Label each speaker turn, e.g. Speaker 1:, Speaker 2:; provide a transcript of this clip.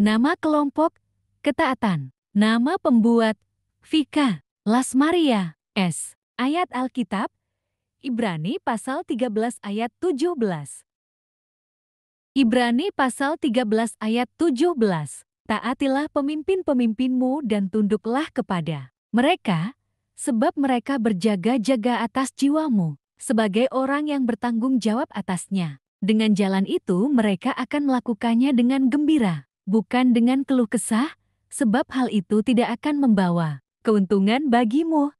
Speaker 1: Nama kelompok, ketaatan. Nama pembuat, Vika, Lasmaria, S. Ayat Alkitab, Ibrani pasal 13 ayat 17. Ibrani pasal 13 ayat 17. Taatilah pemimpin-pemimpinmu dan tunduklah kepada mereka, sebab mereka berjaga-jaga atas jiwamu, sebagai orang yang bertanggung jawab atasnya. Dengan jalan itu mereka akan melakukannya dengan gembira bukan dengan keluh kesah, sebab hal itu tidak akan membawa keuntungan bagimu.